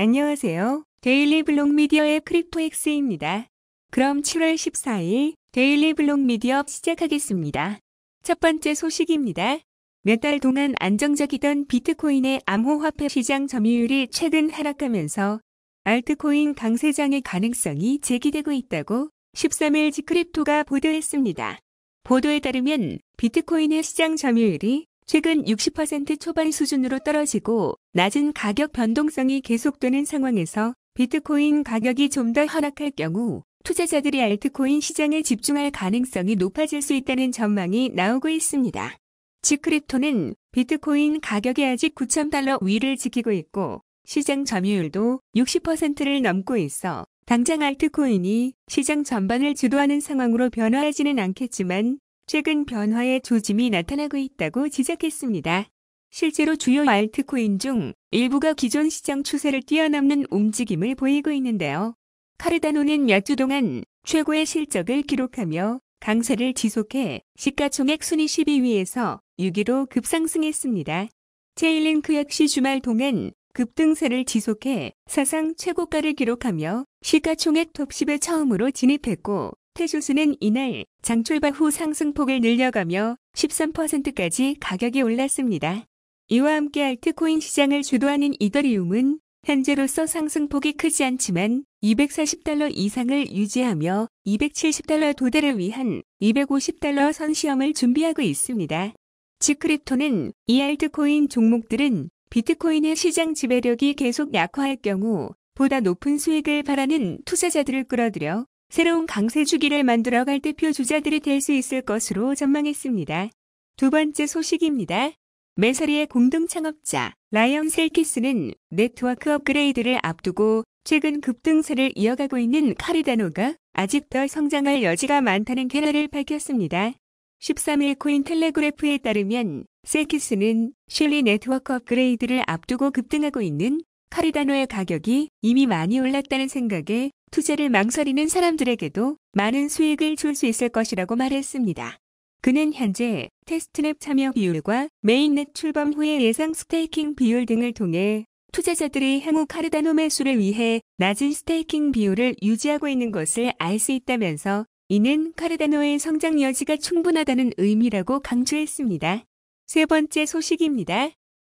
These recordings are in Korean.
안녕하세요. 데일리 블록 미디어의 크립토엑스입니다. 그럼 7월 14일 데일리 블록 미디어 시작하겠습니다. 첫 번째 소식입니다. 몇 달 동안 안정적이던 비트코인의 암호화폐 시장 점유율이 최근 하락하면서 알트코인 강세장의 가능성이 제기되고 있다고 13일 지크립토가 보도했습니다. 보도에 따르면 비트코인의 시장 점유율이 최근 60% 초반 수준으로 떨어지고 낮은 가격 변동성이 계속되는 상황에서 비트코인 가격이 좀더 하락할 경우 투자자들이 알트코인 시장에 집중할 가능성이 높아질 수 있다는 전망이 나오고 있습니다. 지크립토는 비트코인 가격이 아직 9,000달러 위를 지키고 있고 시장 점유율도 60%를 넘고 있어 당장 알트코인이 시장 전반을 주도하는 상황으로 변화하지는 않겠지만 최근 변화의 조짐이 나타나고 있다고 지적했습니다. 실제로 주요 알트코인 중 일부가 기존 시장 추세를 뛰어넘는 움직임을 보이고 있는데요. 카르다노는 몇 주 동안 최고의 실적을 기록하며 강세를 지속해 시가총액 순위 12위에서 6위로 급상승했습니다. 체일링크 역시 주말 동안 급등세를 지속해 사상 최고가를 기록하며 시가총액 톱10에 처음으로 진입했고 태수스는 이날 장출발 후 상승폭을 늘려가며 13%까지 가격이 올랐습니다. 이와 함께 알트코인 시장을 주도하는 이더리움은 현재로서 상승폭이 크지 않지만 240달러 이상을 유지하며 270달러 도달을 위한 250달러 선시험을 준비하고 있습니다. 지크립토는 이 알트코인 종목들은 비트코인의 시장 지배력이 계속 약화할 경우 보다 높은 수익을 바라는 투자자들을 끌어들여 새로운 강세 주기를 만들어 갈 대표 주자들이 될 수 있을 것으로 전망했습니다. 두 번째 소식입니다. 메서리의 공동 창업자 라이언 셀키스는 네트워크 업그레이드를 앞두고 최근 급등세를 이어가고 있는 카리다노가 아직 더 성장할 여지가 많다는 견해를 밝혔습니다. 13일 코인 텔레그래프에 따르면 셀키스는 실리 네트워크 업그레이드를 앞두고 급등하고 있는 카르다노의 가격이 이미 많이 올랐다는 생각에 투자를 망설이는 사람들에게도 많은 수익을 줄 수 있을 것이라고 말했습니다. 그는 현재 테스트넷 참여 비율과 메인넷 출범 후의 예상 스테이킹 비율 등을 통해 투자자들이 향후 카르다노 매수를 위해 낮은 스테이킹 비율을 유지하고 있는 것을 알 수 있다면서 이는 카르다노의 성장 여지가 충분하다는 의미라고 강조했습니다. 세 번째 소식입니다.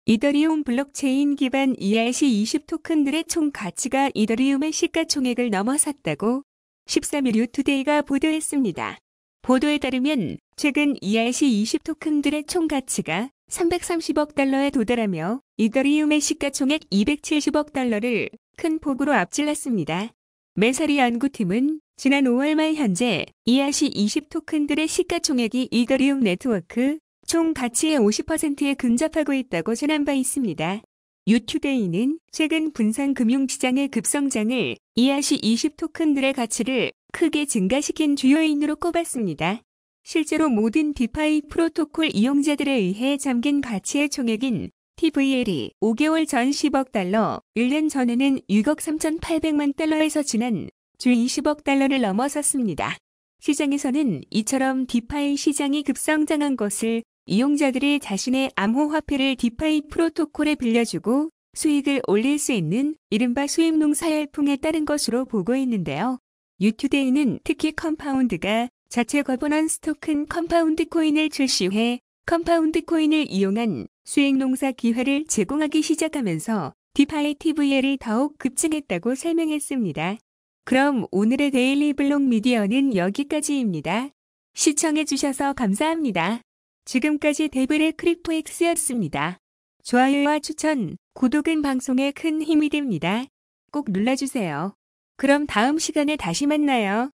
이더리움 블록체인 기반 ERC20 토큰들의 총 가치가 이더리움의 시가총액을 넘어섰다고 13일 유투데이가 보도했습니다. 보도에 따르면 최근 ERC20 토큰들의 총 가치가 330억 달러에 도달하며 이더리움의 시가총액 270억 달러를 큰 폭으로 앞질렀습니다. 메사리 연구팀은 지난 5월 말 현재 ERC20 토큰들의 시가총액이 이더리움 네트워크 총 가치의 50%에 근접하고 있다고 전한 바 있습니다. 유튜데이는 최근 분산 금융시장의 급성장을 이아시 20 토큰들의 가치를 크게 증가시킨 주요 인으로 꼽았습니다. 실제로 모든 디파이 프로토콜 이용자들에 의해 잠긴 가치의 총액인 TVL이 5개월 전 10억 달러, 1년 전에는 6억 3,800만 달러에서 지난 주 20억 달러를 넘어섰습니다. 시장에서는 이처럼 디파이 시장이 급성장한 것을 이용자들이 자신의 암호화폐를 디파이 프로토콜에 빌려주고 수익을 올릴 수 있는 이른바 수익농사 열풍에 따른 것으로 보고있는데요 유튜데이는 특히 컴파운드가 자체 거버넌스 토큰 컴파운드 코인을 출시해 컴파운드 코인을 이용한 수익농사 기회를 제공하기 시작하면서 디파이 TVL이 더욱 급증했다고 설명했습니다. 그럼 오늘의 데일리 블록 미디어는 여기까지입니다. 시청해주셔서 감사합니다. 지금까지 데블의 크립토엑스였습니다. 좋아요와 추천, 구독은 방송에 큰 힘이 됩니다. 꼭 눌러주세요. 그럼 다음 시간에 다시 만나요.